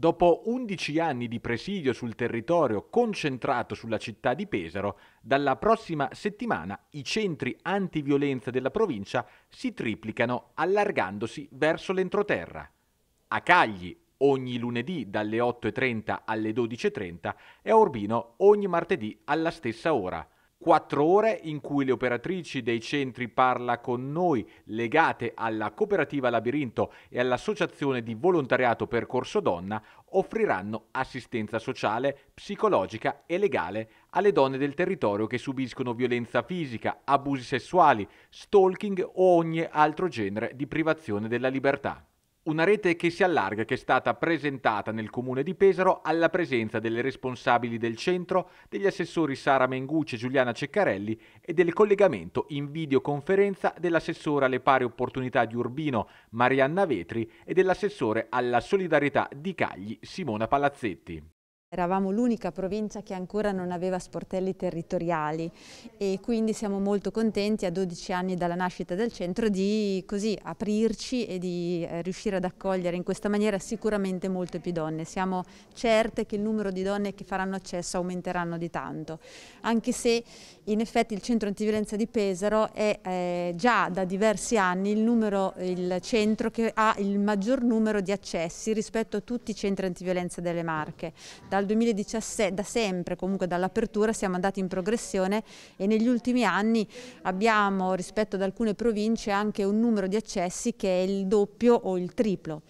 dopo 11 anni di presidio sul territorio concentrato sulla città di Pesaro, dalla prossima settimana i centri antiviolenza della provincia si triplicano allargandosi verso l'entroterra. A Cagli, ogni lunedì dalle 8.30 alle 12.30 e a Urbino ogni martedì alla stessa ora. Quattro ore in cui le operatrici dei centri Parla con noi, legate alla cooperativa Labirinto e all'associazione di volontariato Percorso Donna, offriranno assistenza sociale, psicologica e legale alle donne del territorio che subiscono violenza fisica, abusi sessuali, stalking o ogni altro genere di privazione della libertà. Una rete che si allarga che è stata presentata nel comune di Pesaro alla presenza delle responsabili del centro, degli assessori Sara Mengucci e Giuliana Ceccarelli e del collegamento in videoconferenza dell'assessore alle pari opportunità di Urbino Marianna Vetri e dell'assessore alla solidarietà di Cagli Simona Palazzetti. Eravamo l'unica provincia che ancora non aveva sportelli territoriali e quindi siamo molto contenti a 12 anni dalla nascita del centro di così aprirci e di eh, riuscire ad accogliere in questa maniera sicuramente molte più donne. Siamo certe che il numero di donne che faranno accesso aumenteranno di tanto, anche se in effetti il centro antiviolenza di Pesaro è eh, già da diversi anni il, numero, il centro che ha il maggior numero di accessi rispetto a tutti i centri antiviolenza delle Marche. Da dal 2017, da sempre comunque dall'apertura siamo andati in progressione e negli ultimi anni abbiamo rispetto ad alcune province anche un numero di accessi che è il doppio o il triplo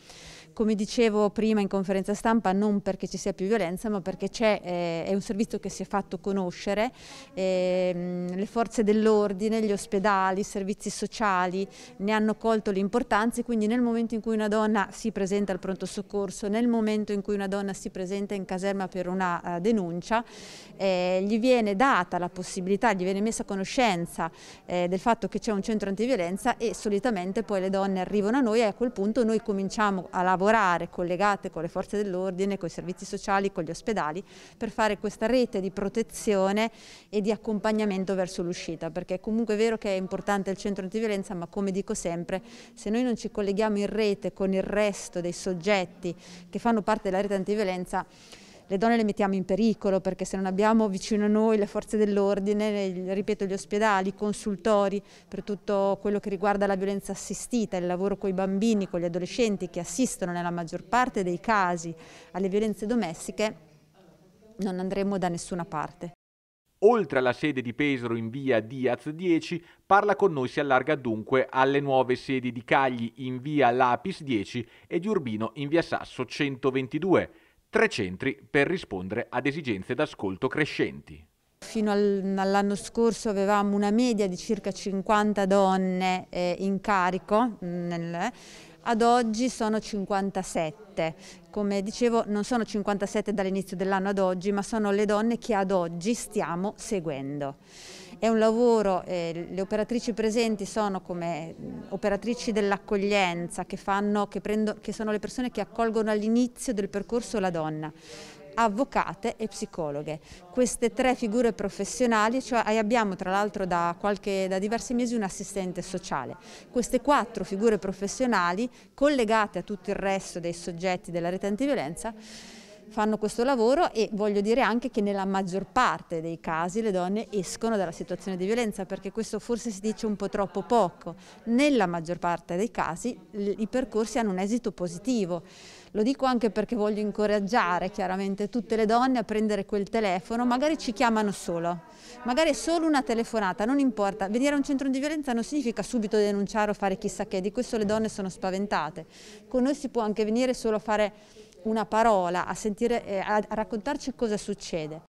come dicevo prima in conferenza stampa, non perché ci sia più violenza, ma perché è, eh, è un servizio che si è fatto conoscere, eh, le forze dell'ordine, gli ospedali, i servizi sociali ne hanno colto l'importanza e quindi nel momento in cui una donna si presenta al pronto soccorso, nel momento in cui una donna si presenta in caserma per una uh, denuncia, eh, gli viene data la possibilità, gli viene messa a conoscenza eh, del fatto che c'è un centro antiviolenza e solitamente poi le donne arrivano a noi e a quel punto noi cominciamo a lavorare lavorare collegate con le forze dell'ordine, con i servizi sociali, con gli ospedali, per fare questa rete di protezione e di accompagnamento verso l'uscita, perché comunque è vero che è importante il centro antiviolenza, ma come dico sempre, se noi non ci colleghiamo in rete con il resto dei soggetti che fanno parte della rete antiviolenza, le donne le mettiamo in pericolo perché se non abbiamo vicino a noi le forze dell'ordine, ripeto, gli ospedali, i consultori per tutto quello che riguarda la violenza assistita, il lavoro con i bambini, con gli adolescenti che assistono nella maggior parte dei casi alle violenze domestiche, non andremo da nessuna parte. Oltre alla sede di Pesaro in via Diaz 10, Parla con noi si allarga dunque alle nuove sedi di Cagli in via Lapis 10 e di Urbino in via Sasso 122 tre centri per rispondere ad esigenze d'ascolto crescenti. Fino all'anno scorso avevamo una media di circa 50 donne eh, in carico, ad oggi sono 57. Come dicevo non sono 57 dall'inizio dell'anno ad oggi, ma sono le donne che ad oggi stiamo seguendo. È un lavoro, eh, le operatrici presenti sono come mm, operatrici dell'accoglienza che, che, che sono le persone che accolgono all'inizio del percorso la donna avvocate e psicologhe. Queste tre figure professionali, cioè abbiamo tra l'altro da, da, diversi mesi un assistente sociale. Queste quattro figure professionali collegate a tutto il resto dei soggetti della rete antiviolenza fanno questo lavoro e voglio dire anche che nella maggior parte dei casi le donne escono dalla situazione di violenza perché questo forse si dice un po' troppo poco. Nella maggior parte dei casi i percorsi hanno un esito positivo. Lo dico anche perché voglio incoraggiare chiaramente tutte le donne a prendere quel telefono, magari ci chiamano solo, magari è solo una telefonata, non importa. Venire a un centro di violenza non significa subito denunciare o fare chissà che, di questo le donne sono spaventate. Con noi si può anche venire solo a fare una parola, a, sentire, eh, a, raccontarci cosa succede.